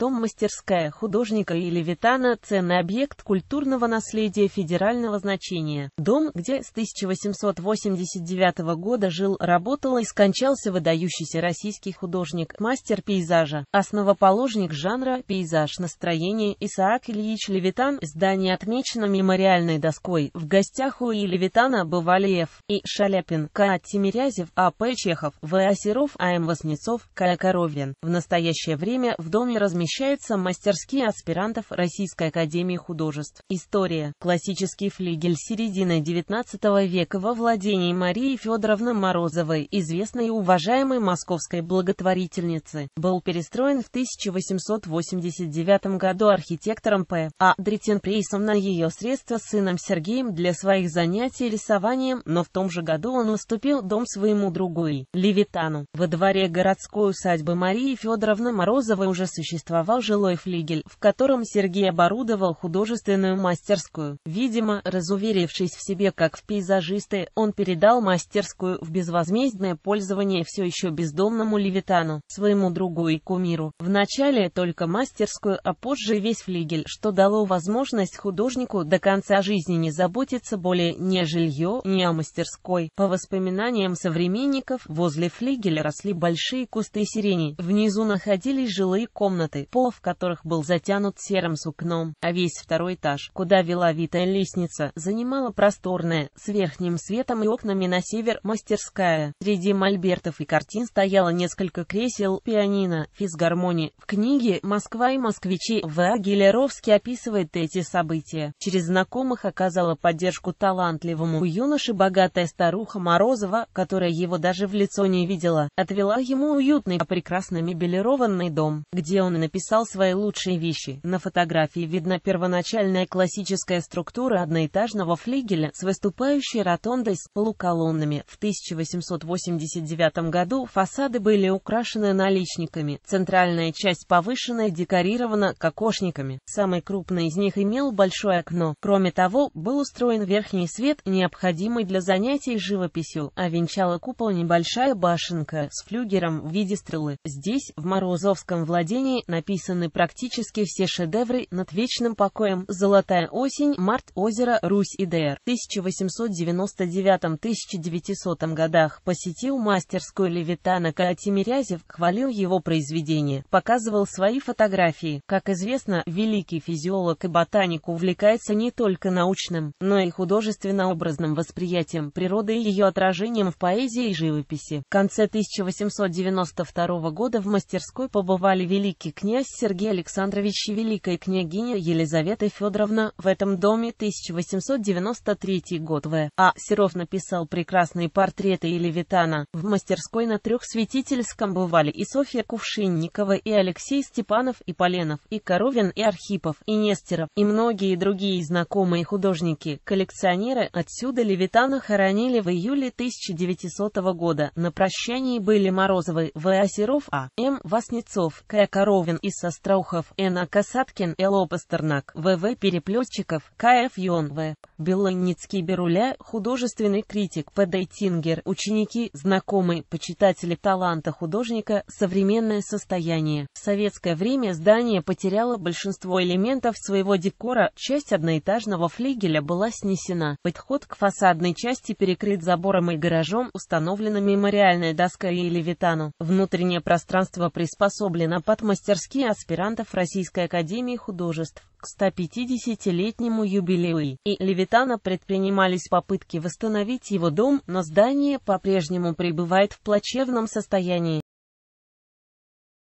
дом-мастерская художника или Витана – ценный объект культурного наследия федерального значения. Дом, где с 1889 года жил, работал и скончался выдающийся российский художник, мастер пейзажа, основоположник жанра пейзаж настроения Исаак Ильич Левитан. Здание отмечено мемориальной доской. В гостях у И. Левитана бывали Ф. И. Шаляпин, К. А. Тимирязев, А. П. Чехов, В. Осиров, А. М. Васнецов, К. А. Коровин. В настоящее время в доме размещено вмещаются мастерские аспирантов Российской Академии Художеств. История. Классический флигель середины XIX века во владении Марии Федоровны Морозовой, известной и уважаемой московской благотворительницы, был перестроен в 1889 году архитектором П. А. Дретенпрейсом на ее средства сыном Сергеем для своих занятий рисованием, но в том же году он уступил дом своему другу и Левитану. Во дворе городской усадьбы Марии Федоровны Морозовой уже существует существовал жилой флигель, в котором Сергей оборудовал художественную мастерскую. Видимо, разуверившись в себе как в пейзажисты, он передал мастерскую в безвозмездное пользование все еще бездомному Левитану, своему другу и кумиру. Вначале только мастерскую, а позже весь флигель, что дало возможность художнику до конца жизни не заботиться более ни о жилье, ни о мастерской. По воспоминаниям современников, возле флигеля росли большие кусты сирени, внизу находились жилые комнаты комнаты, пол в которых был затянут серым сукном, а весь второй этаж, куда вела витая лестница, занимала просторная, с верхним светом и окнами на север, мастерская. Среди мольбертов и картин стояло несколько кресел, пианино, физгармони. В книге «Москва и москвичи» В. Гелеровский описывает эти события. Через знакомых оказала поддержку талантливому юноше богатая старуха Морозова, которая его даже в лицо не видела, отвела ему уютный, а прекрасно мебелированный дом, где он написал описал свои лучшие вещи. На фотографии видна первоначальная классическая структура одноэтажного флигеля с выступающей ротондой с полуколоннами. В 1889 году фасады были украшены наличниками, центральная часть повышенная декорирована кокошниками. Самый крупный из них имел большое окно. Кроме того, был устроен верхний свет, необходимый для занятий живописью, а венчала купол небольшая башенка с флюгером в виде стрелы. Здесь, в Морозовском владении, на написаны практически все шедевры «Над вечным покоем», «Золотая осень», «Март», озера, «Русь» и «Д.Р.» в 1899-1900 годах посетил мастерскую Левитана Каатимирязев, хвалил его произведение, показывал свои фотографии. Как известно, великий физиолог и ботаник увлекается не только научным, но и художественно-образным восприятием природы и ее отражением в поэзии и живописи. В конце 1892 года в мастерской побывали великий князь князь Сергей Александрович и великая княгиня Елизавета Федоровна, в этом доме 1893 год В. А. Серов написал прекрасные портреты Левитана. в мастерской на трех святительском бывали и Софья Кувшинникова, и Алексей Степанов, и Поленов, и Коровин, и Архипов, и Нестеров, и многие другие знакомые художники, коллекционеры, отсюда Левитана хоронили в июле 1900 года, на прощании были Морозовы, В. А. Серов, А. М. Васнецов, К. Коровин, и. Состраухов, Эна Касаткин, Л. О. Пастернак, В. Переплетчиков, КФ Ф. Йон, В. Белойницкий Беруля, художественный критик, П. Тингер, ученики, знакомые, почитатели таланта художника, современное состояние. В советское время здание потеряло большинство элементов своего декора, часть одноэтажного флигеля была снесена. Подход к фасадной части перекрыт забором и гаражом, установлена мемориальная доска и левитану. Внутреннее пространство приспособлено под мастерские выпуски аспирантов Российской Академии Художеств. К 150-летнему юбилею и Левитана предпринимались попытки восстановить его дом, но здание по-прежнему пребывает в плачевном состоянии.